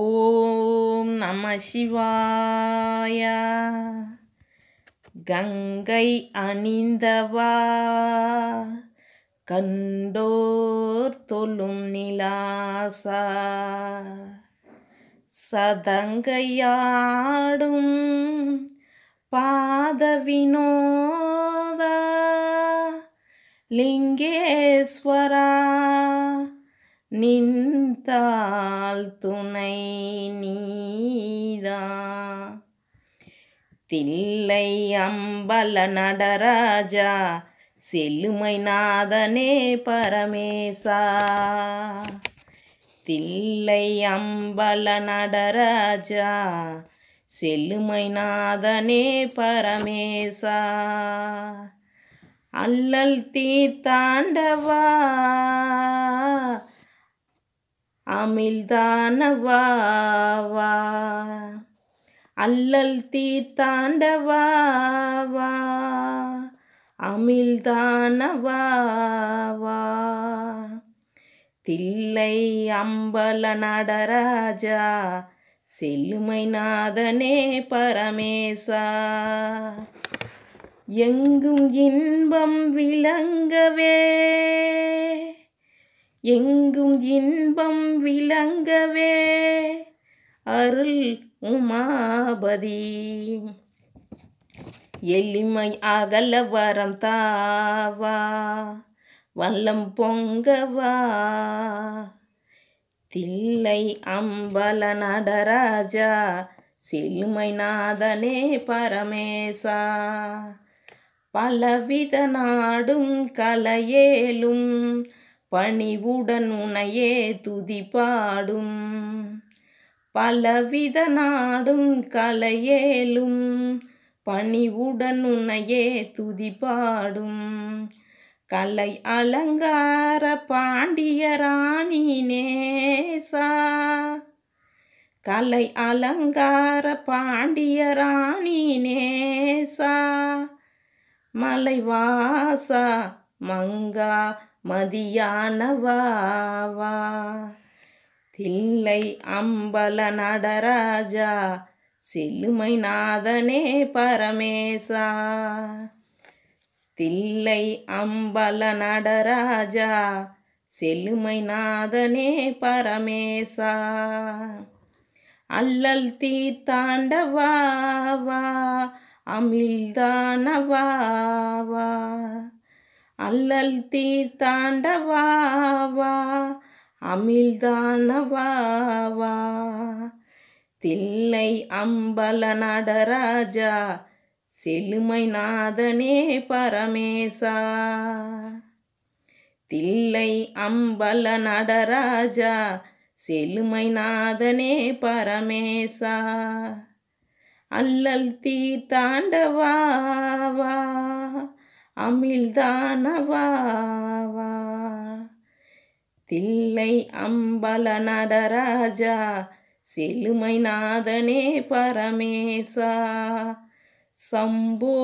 ஓம் நம சிவாய கங்கை அணிந்தவா கண்டோர் தொழும் நிலாசா சதங்கையாடும் பாதவினோதா லிங்கேஸ்வரா நின்றால் துணை நீதா தில்லை அம்பல நடராஜா செல்லுமை நாதனே பரமேசா தில்லை அம்பல நடராஜா செல்லுமை நாதனே பரமேசா அல்லல் தீ தாண்டவா அமிழ்தானவா அல்லல் தீர்த்தாண்டவா அமிழ்தானவா தில்லை அம்பல நடராஜா செல்லுமைநாதனே பரமேசா எங்கும் இன்பம் விளங்கவே எங்கும் இன்பம் விளங்கவே அருள் உமாபதி எளிமை அகல வரம் தாவா வல்லம் பொங்கவா தில்லை அம்பல நடராஜா செழுமை நாதனே பரமேசா பலவித நாடும் கலையேலும் பணிவுடன் உனையே துதிப்பாடும் பலவித நாடும் கலையேலும் பணிவுடன் உன்னையே துதிப்பாடும் கலை அலங்கார பாண்டிய ராணி நேசா கலை அலங்கார பாண்டிய ராணி நேசா மலைவாசா மங்கா மதியானவாவா தில்லை அம்பல நடராஜா செல்லுமை நாதனே பரமேசா தில்லை அம்பல நடராஜா செல்லுமை நாதனே பரமேசா அல்லல் தீர்த்தாண்டவாவா அமிழ்தானவாவா அல்லல் தீர்த்தாண்டவாவா அமிழ்தானவாவா தில்லை அம்பல நடராஜா செழுமை நாதனே பரமேசா தில்லை அம்பல நடராஜா செழுமை நாதனே பரமேசா அல்லல் தீர்த்தாண்டவாவா அமிழ்தானவாவா தில்லை அம்பல நடராஜா செழுமை நாதனே பரமேசா சம்போ